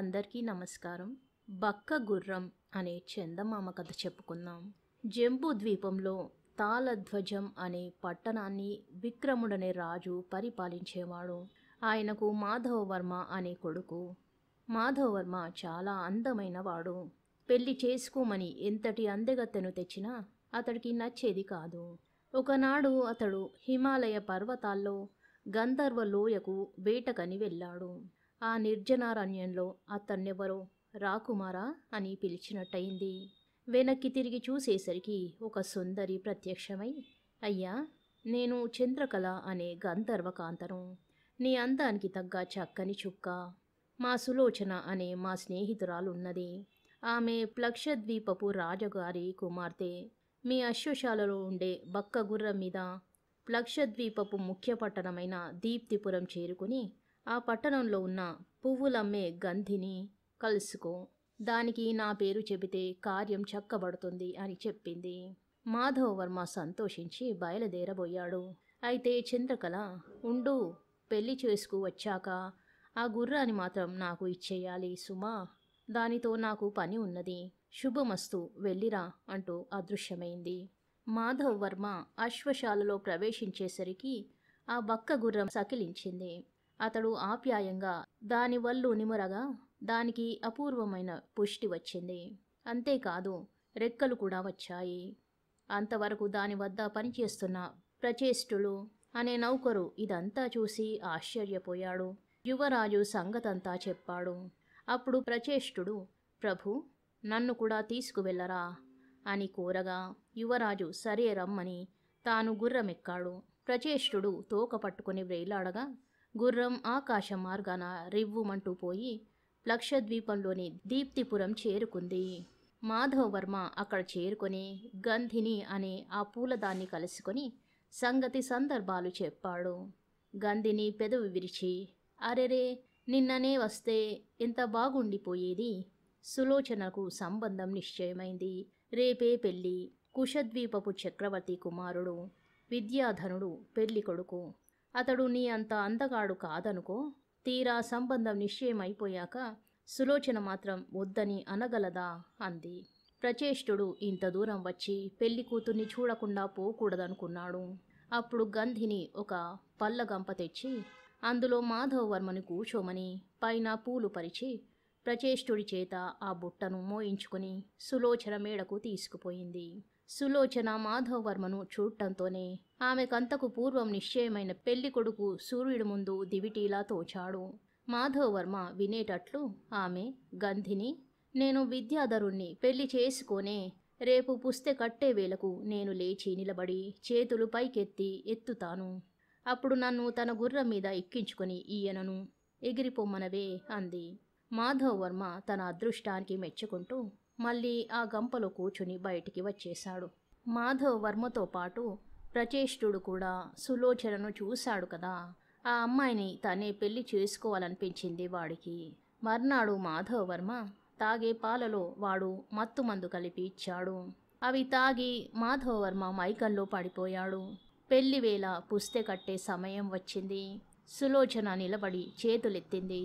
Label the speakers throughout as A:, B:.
A: అందరికీ నమస్కారం బక్క గుర్రం అనే చందమామ కథ చెప్పుకుందాం జంబూ ద్వీపంలో తాళధ్వజం అనే పట్టణాన్ని విక్రముడనే రాజు పరిపాలించేవాడు ఆయనకు మాధవవర్మ అనే కొడుకు మాధవవర్మ చాలా అందమైన వాడు పెళ్లి చేసుకోమని ఎంతటి అందగత్తెను తెచ్చినా అతడికి నచ్చేది కాదు ఒకనాడు అతడు హిమాలయ పర్వతాల్లో గంధర్వ లోయకు వేటకని వెళ్ళాడు ఆ నిర్జనారణ్యంలో అతన్నెవరో రాకుమారా అని పిలిచినట్టయింది వెనక్కి తిరిగి చూసేసరికి ఒక సుందరి ప్రత్యక్షమై అయ్యా నేను చంద్రకళ అనే గంధర్వకాంతను నీ అందానికి తగ్గ చక్కని చుక్క మా సులోచన అనే మా స్నేహితురాలున్నది ఆమె ప్లక్షద్వీపపు రాజగారి కుమార్తె మీ అశ్వశాలలో ఉండే గుర్రం మీద ప్లక్షద్వీపపు ముఖ్య పట్టణమైన దీప్తిపురం చేరుకుని ఆ పట్టణంలో ఉన్న పువ్వులమ్మే గంధిని కలుసుకో దానికి నా పేరు చెబితే కార్యం చక్కబడుతుంది అని చెప్పింది మాధవవర్మ సంతోషించి బయలుదేరబోయాడు అయితే చంద్రకళ ఉండు పెళ్లి చేసుకు వచ్చాక ఆ గుర్రాన్ని మాత్రం నాకు ఇచ్చేయాలి సుమా దానితో నాకు పని ఉన్నది శుభమస్తు వెళ్ళిరా అంటూ అదృశ్యమైంది మాధవ్ వర్మ అశ్వశాలలో ప్రవేశించేసరికి ఆ బక్క గుర్రం సకిలించింది అతడు ఆప్యాయంగా దాని వల్లు నిమురగా దానికి అపూర్వమైన పుష్టి వచ్చింది అంతేకాదు రెక్కలు కూడా వచ్చాయి అంతవరకు దాని వద్ద పనిచేస్తున్న ప్రచేష్టులు అనే నౌకరు ఇదంతా చూసి ఆశ్చర్యపోయాడు యువరాజు సంగతంతా చెప్పాడు అప్పుడు ప్రచేష్టుడు ప్రభు నన్ను కూడా తీసుకువెళ్ళరా అని కోరగా యువరాజు సరే రమ్మని తాను గుర్రమెక్కాడు ప్రచేష్టుడు తోక పట్టుకుని వేలాడగా గుర్రం ఆకాశ మార్గాన రివ్వుమంటూ పోయి ప్లక్షద్వీపంలోని దీప్తిపురం చేరుకుంది మాధవవర్మ అక్కడ చేరుకొని గంధిని అనే ఆ పూలదాన్ని కలుసుకొని సంగతి సందర్భాలు చెప్పాడు గంధిని పెదవి విరిచి అరెరే నిన్ననే వస్తే ఎంత బాగుండిపోయేది సులోచనకు సంబంధం నిశ్చయమైంది రేపే పెళ్ళి కుషద్వీపపు చక్రవర్తి కుమారుడు విద్యాధనుడు పెళ్లి కొడుకు అతడు నీ అంత అందగాడు కాదనుకో తీరా సంబంధం నిశ్చయమైపోయాక సులోచన మాత్రం వద్దని అనగలదా అంది ప్రచేష్టుడు ఇంత దూరం వచ్చి పెళ్లి కూతుర్ని చూడకుండా పోకూడదనుకున్నాడు అప్పుడు గంధిని ఒక పల్లగంప తెచ్చి అందులో మాధవ వర్మని కూర్చోమని పైన పూలు పరిచి ప్రచేష్టుడి చేత ఆ బుట్టను మోయించుకుని సులోచన మేడకు తీసుకుపోయింది సులోచన మాధవవర్మను చూడటంతోనే ఆమెకంతకు పూర్వం నిశ్చయమైన పెళ్లి కొడుకు సూర్యుడి ముందు దివిటీలా తోచాడు మాధవవర్మ వినేటట్లు ఆమె గంధిని నేను విద్యాధరుణ్ణి పెళ్లి చేసుకొనే రేపు పుస్తె కట్టే వేలకు నేను లేచి నిలబడి చేతులు పైకెత్తి ఎత్తుతాను అప్పుడు నన్ను తన గుర్రం మీద ఎక్కించుకుని ఈయనను ఎగిరిపోమ్మనవే అంది మాధవ వర్మ తన అదృష్టానికి మెచ్చుకుంటూ మళ్ళీ ఆ గంపలో కూర్చుని బయటికి వచ్చేశాడు మాధవ్ వర్మతో పాటు ప్రచేష్ఠుడు కూడా సులోచనను చూశాడు కదా ఆ అమ్మాయిని తనే పెళ్లి చేసుకోవాలనిపించింది వాడికి మర్నాడు మాధవ్ వర్మ తాగే పాలలో వాడు మత్తుమందు కలిపి ఇచ్చాడు అవి తాగి మాధవ వర్మ మైకల్లో పడిపోయాడు పెళ్లి వేళ పుస్తె కట్టే సమయం వచ్చింది సులోచన నిలబడి చేతులెత్తింది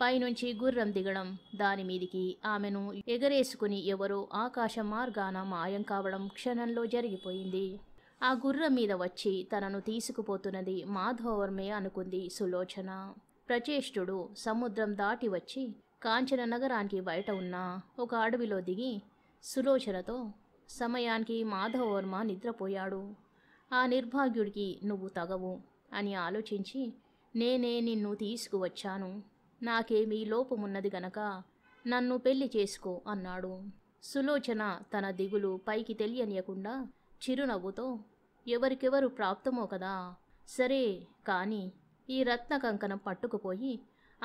A: పైనుంచి గుర్రం దిగడం దానిమీదికి ఆమెను ఎగరేసుకుని ఎవరో ఆకాశ మార్గాన మాయం కావడం క్షణంలో జరిగిపోయింది ఆ గుర్రం మీద వచ్చి తనను తీసుకుపోతున్నది మాధవర్మే అనుకుంది సులోచన ప్రచేష్టుడు సముద్రం దాటి వచ్చి కాంచన నగరానికి బయట ఉన్న ఒక అడవిలో దిగి సులోచనతో సమయానికి మాధవవర్మ నిద్రపోయాడు ఆ నిర్భాగ్యుడికి నువ్వు తగవు అని ఆలోచించి నేనే నిన్ను తీసుకువచ్చాను నాకేమీ లోపమున్నది గనక నన్ను పెళ్లి చేసుకో అన్నాడు సులోచన తన దిగులు పైకి తెలియనియకుండా చిరునవ్వుతో ఎవరికెవరు ప్రాప్తమో కదా సరే కానీ ఈ రత్న కంకణం పట్టుకుపోయి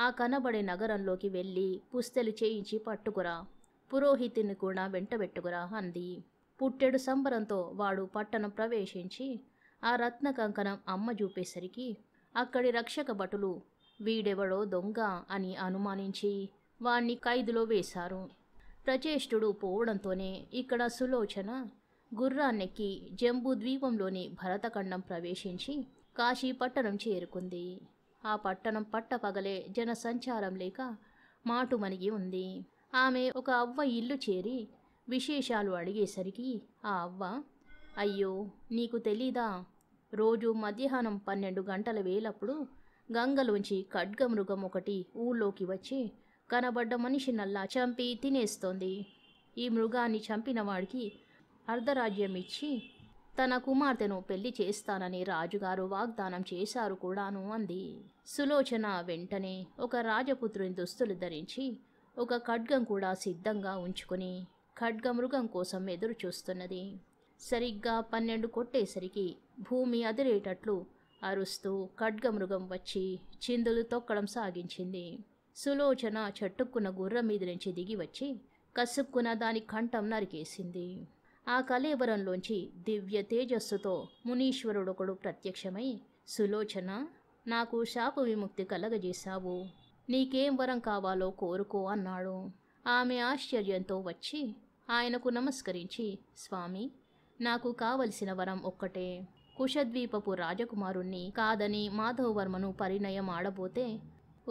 A: ఆ కనబడే నగరంలోకి వెళ్ళి పుస్తెలు చేయించి పట్టుకురా పురోహితుని కూడా వెంటబెట్టుకురా అంది పుట్టెడు సంబరంతో వాడు పట్టణం ప్రవేశించి ఆ రత్న కంకణం అమ్మ చూపేసరికి అక్కడి రక్షక భటులు వీడెవడో దొంగ అని అనుమానించి వాణ్ణి ఖైదులో వేశారు ప్రచేష్టుడు పోవడంతోనే ఇక్కడ సులోచన గుర్రాన్నెక్కి జంబూ ద్వీపంలోని భరతఖండం ప్రవేశించి కాశీ పట్టణం చేరుకుంది ఆ పట్టణం పట్టపగలే జనసంచారం లేక మాటుమనిగి ఉంది ఆమె ఒక అవ్వ ఇల్లు చేరి విశేషాలు అడిగేసరికి ఆ అవ్వ అయ్యో నీకు తెలీదా రోజు మధ్యాహ్నం పన్నెండు గంటల వేలప్పుడు గంగలోంచి ఖడ్గమృగం ఒకటి ఊళ్ళోకి వచ్చి కనబడ్డ మనిషి నల్లా చంపి తినేస్తోంది ఈ మృగాన్ని చంపిన వాడికి అర్ధరాజ్యం ఇచ్చి తన కుమార్తెను పెళ్లి చేస్తానని రాజుగారు వాగ్దానం చేశారు కూడాను అంది సులోచన వెంటనే ఒక రాజపుత్రుని దుస్తులు ధరించి ఒక ఖడ్గం కూడా సిద్ధంగా ఉంచుకుని ఖడ్గమృగం కోసం ఎదురు చూస్తున్నది సరిగ్గా పన్నెండు కొట్టేసరికి భూమి అదిరేటట్లు అరుస్తూ ఖడ్గమృగం వచ్చి చిందులు తొక్కడం సాగించింది సులోచన చట్టుక్కున గుర్రం మీద నుంచి దిగి వచ్చి కసుక్కున దాని కంఠం నరికేసింది ఆ కలేవరంలోంచి దివ్య తేజస్సుతో మునీశ్వరుడొకడు ప్రత్యక్షమై సులోచన నాకు శాప విముక్తి కలగజేశావు నీకేం వరం కావాలో కోరుకో అన్నాడు ఆమె ఆశ్చర్యంతో వచ్చి ఆయనకు నమస్కరించి స్వామి నాకు కావలసిన వరం ఒక్కటే కుషద్వీపపు రాజకుమారుణ్ణి కాదని మాధవవర్మను పరిణయం ఆడబోతే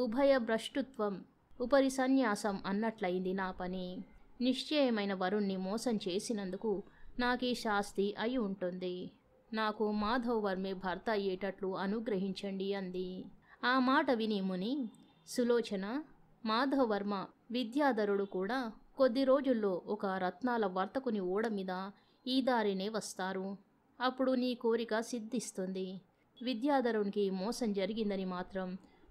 A: ఉభయ భ్రష్టుత్వం ఉపరి సన్యాసం అన్నట్లయింది నా పని నిశ్చయమైన వరుణ్ణి మోసం చేసినందుకు నాకీ శాస్తి అయి ఉంటుంది నాకు మాధవవర్మే భర్త అయ్యేటట్లు అనుగ్రహించండి అంది ఆ మాట విని ముని సులోచన మాధవవర్మ విద్యాధరుడు కూడా కొద్ది రోజుల్లో ఒక రత్నాల వర్తకుని ఓడ మీద ఈ దారినే వస్తారు అప్పుడు నీ కోరిక సిద్ధిస్తుంది విద్యాధరునికి మోసం జరిగిందని మాత్రం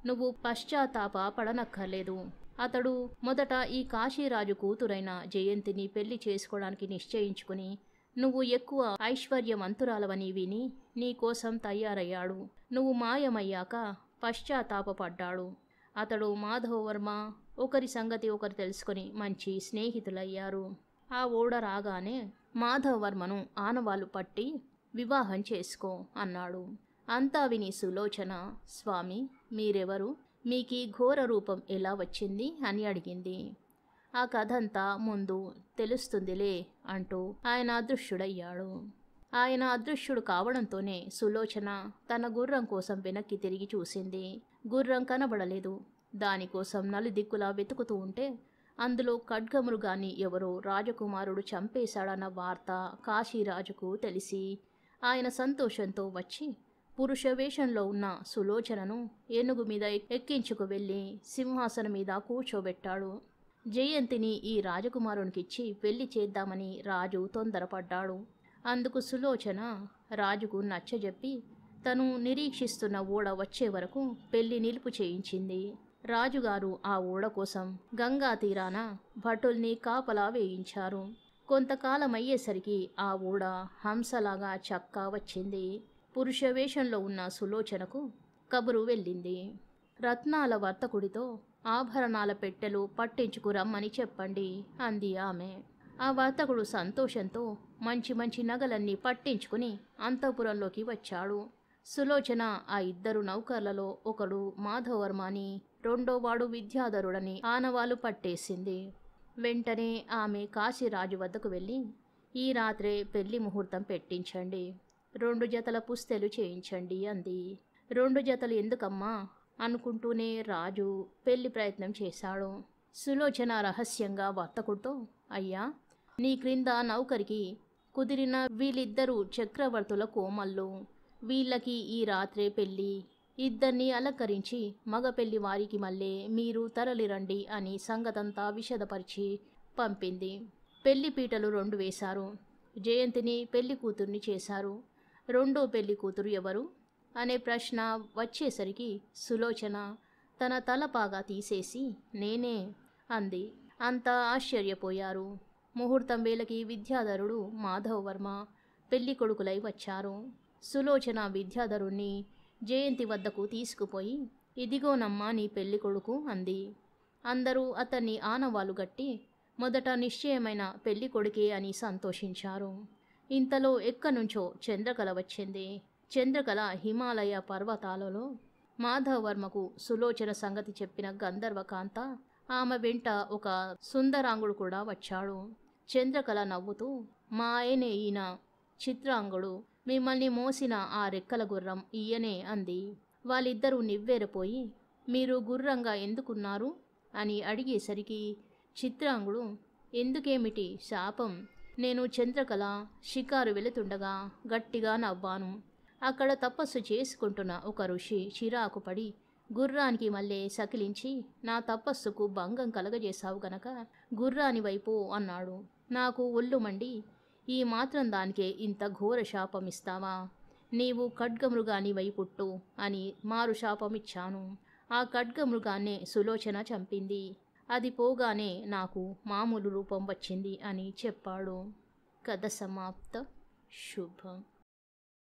A: నువ్వు పశ్చాత్తాప పడనక్కర్లేదు అతడు మొదట ఈ కాశీరాజు కూతురైన జయంతిని పెళ్లి చేసుకోవడానికి నిశ్చయించుకుని నువ్వు ఎక్కువ ఐశ్వర్యవంతురాలవని విని నీకోసం తయారయ్యాడు నువ్వు మాయమయ్యాక పశ్చాత్తాపడ్డాడు అతడు మాధవవర్మ ఒకరి సంగతి ఒకరు తెలుసుకుని మంచి స్నేహితులయ్యారు ఆ ఓడ రాగానే మాధవవర్మను ఆనవాలు పట్టి వివాహం చేసుకో అన్నాడు అంతా విని సులోచన స్వామి మీరెవరు ఈ ఘోర రూపం ఎలా వచ్చింది అని అడిగింది ఆ కథంతా ముందు తెలుస్తుందిలే అంటూ ఆయన అదృశ్యుడయ్యాడు ఆయన అదృశ్యుడు కావడంతోనే సులోచన తన గుర్రం కోసం వెనక్కి తిరిగి చూసింది గుర్రం కనబడలేదు దానికోసం నలుదిక్కులా వెతుకుతూ ఉంటే అందులో ఖడ్గమృగాన్ని ఎవరో రాజకుమారుడు చంపేశాడన్న వార్త కాశీరాజుకు తెలిసి ఆయన సంతోషంతో వచ్చి పురుష వేషంలో ఉన్న సులోచనను ఏనుగు మీద ఎక్కించుకు వెళ్ళి సింహాసనం మీద కూర్చోబెట్టాడు జయంతిని ఈ రాజకుమారునికిచ్చి పెళ్లి చేద్దామని రాజు తొందరపడ్డాడు అందుకు సులోచన రాజుకు నచ్చజెప్పి తను నిరీక్షిస్తున్న ఓడ వచ్చే వరకు పెళ్లి నిలుపు చేయించింది రాజుగారు ఆ ఓడ కోసం గంగా తీరాన భటుల్ని కాపలా వేయించారు కొంతకాలం అయ్యేసరికి ఆ ఊడ హంసలాగా చక్కా వచ్చింది పురుష వేషంలో ఉన్న సులోచనకు కబురు వెళ్ళింది రత్నాల వర్తకుడితో ఆభరణాల పెట్టెలు పట్టించుకురమ్మని చెప్పండి అంది ఆమె ఆ వర్తకుడు సంతోషంతో మంచి మంచి నగలన్నీ పట్టించుకుని అంతఃపురంలోకి వచ్చాడు సులోచన ఆ ఇద్దరు నౌకర్లలో ఒకడు మాధవర్మ అని రెండోవాడు విద్యాధరుడని ఆనవాలు పట్టేసింది వెంటనే ఆమె కాశీరాజు వద్దకు వెళ్ళి ఈ రాత్రే పెళ్లి ముహూర్తం పెట్టించండి రెండు జతల పుస్తెలు చేయించండి అంది రెండు జతలు ఎందుకమ్మా అనుకుంటూనే రాజు పెళ్లి ప్రయత్నం చేశాడు సులోచన రహస్యంగా వర్తకుంటూ అయ్యా నీ క్రింద నౌకరికి కుదిరిన వీళ్ళిద్దరూ చక్రవర్తుల కోమల్లో వీళ్ళకి ఈ రాత్రే పెళ్ళి ఇద్దరిని అలంకరించి మగ పెళ్లి వారికి మళ్ళీ మీరు తరలిరండి అని సంగతంతా విషదపరిచి పంపింది పెళ్లి పీటలు రెండు వేశారు జయంతిని పెళ్లి కూతుర్ని చేశారు రెండో పెళ్లి కూతురు ఎవరు అనే ప్రశ్న వచ్చేసరికి సులోచన తన తలపాగా తీసేసి నేనే అంది అంతా ఆశ్చర్యపోయారు ముహూర్తం వేళకి విద్యాధరుడు మాధవ్ వర్మ పెళ్లి కొడుకులై వచ్చారు సులోచన విద్యాధరుణ్ణి జయంతి వద్దకు తీసుకుపోయి ఇదిగోనమ్మా నీ పెళ్లి కొడుకు అంది అందరూ అతన్ని ఆనవాలు గట్టి మొదట నిశ్చయమైన పెళ్లి కొడుకే అని సంతోషించారు ఇంతలో ఎక్కనుంచో చంద్రకళ వచ్చింది చంద్రకళ హిమాలయ పర్వతాలలో మాధవర్మకు సులోచన సంగతి చెప్పిన గంధర్వకాంత ఆమె వెంట ఒక సుందరాంగుడు కూడా వచ్చాడు చంద్రకళ నవ్వుతూ మా ఆయన ఈయన చిత్రాంగుడు మిమ్మల్ని మోసిన ఆ రెక్కల గుర్రం ఈయనే అంది వాళ్ళిద్దరూ నివ్వేరపోయి మీరు గుర్రంగా ఎందుకున్నారు అని అడిగేసరికి చిత్రాంగుడు ఎందుకేమిటి శాపం నేను చంద్రకళ షికారు వెళుతుండగా గట్టిగా నవ్వాను అక్కడ తపస్సు చేసుకుంటున్న ఒక ఋషి చిరాకు పడి గుర్రానికి మళ్ళీ సకిలించి నా తపస్సుకు భంగం కలగజేశావు గనక గుర్రాని వైపు అన్నాడు నాకు ఒళ్ళు మండి ఈ మాత్రం దానికే ఇంత ఘోర శాపమిస్తావా నీవు ఖడ్గమృగాని వైపుట్టు అని మారు శాపమిచ్చాను ఆ ఖడ్గమృగాన్నే సులోచన చంపింది అది పోగానే నాకు మామూలు రూపం వచ్చింది అని చెప్పాడు కథ సమాప్త శుభం